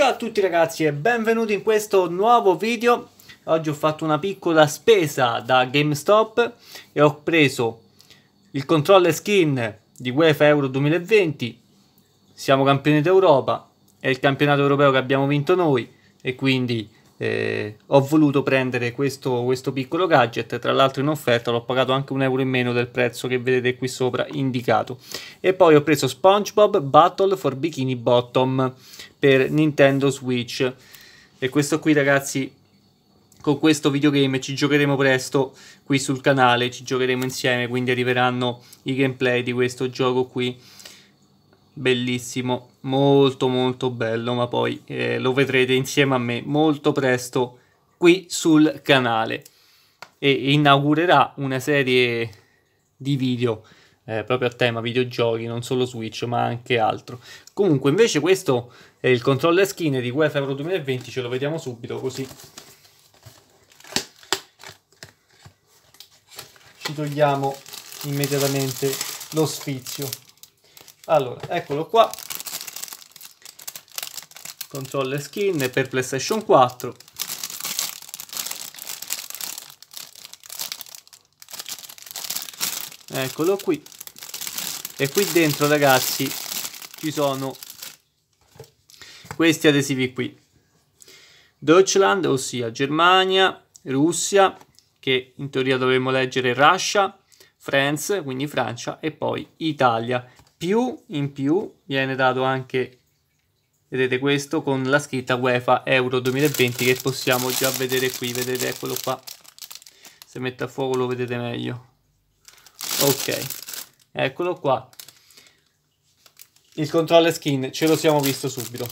Ciao a tutti ragazzi e benvenuti in questo nuovo video Oggi ho fatto una piccola spesa da GameStop e ho preso il controller skin di UEFA Euro 2020 Siamo campioni d'Europa, è il campionato europeo che abbiamo vinto noi e quindi eh, ho voluto prendere questo, questo piccolo gadget tra l'altro in offerta l'ho pagato anche un euro in meno del prezzo che vedete qui sopra indicato e poi ho preso Spongebob Battle for Bikini Bottom per Nintendo Switch e questo qui ragazzi con questo videogame ci giocheremo presto qui sul canale ci giocheremo insieme quindi arriveranno i gameplay di questo gioco qui bellissimo, molto molto bello, ma poi eh, lo vedrete insieme a me molto presto qui sul canale e inaugurerà una serie di video eh, proprio a tema videogiochi, non solo Switch ma anche altro. Comunque invece questo è il controller skin di UEFA Euro 2020, ce lo vediamo subito così ci togliamo immediatamente lo sfizio. Allora, eccolo qua. Controller skin per PlayStation 4. Eccolo qui. E qui dentro, ragazzi, ci sono questi adesivi qui. Deutschland, ossia Germania, Russia, che in teoria dovremmo leggere Russia, France, quindi Francia, e poi Italia, più in più viene dato anche vedete questo con la scritta UEFA Euro 2020 che possiamo già vedere qui vedete eccolo qua se mette a fuoco lo vedete meglio ok eccolo qua il controller skin ce lo siamo visto subito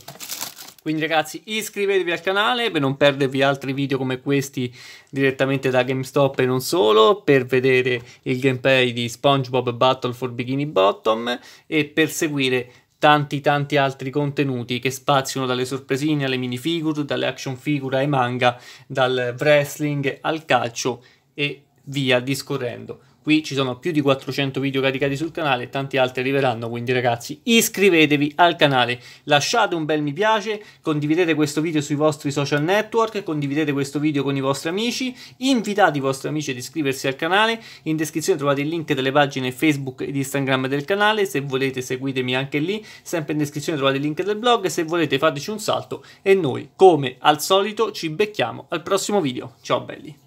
quindi ragazzi iscrivetevi al canale per non perdervi altri video come questi direttamente da GameStop e non solo, per vedere il gameplay di SpongeBob Battle for Bikini Bottom e per seguire tanti tanti altri contenuti che spaziano dalle sorpresine alle minifigure, dalle action figure ai manga, dal wrestling al calcio e via discorrendo. Qui ci sono più di 400 video caricati sul canale tanti altri arriveranno, quindi ragazzi iscrivetevi al canale, lasciate un bel mi piace, condividete questo video sui vostri social network, condividete questo video con i vostri amici, invitate i vostri amici ad iscriversi al canale, in descrizione trovate il link delle pagine Facebook ed Instagram del canale, se volete seguitemi anche lì, sempre in descrizione trovate il link del blog, se volete fateci un salto e noi come al solito ci becchiamo al prossimo video, ciao belli!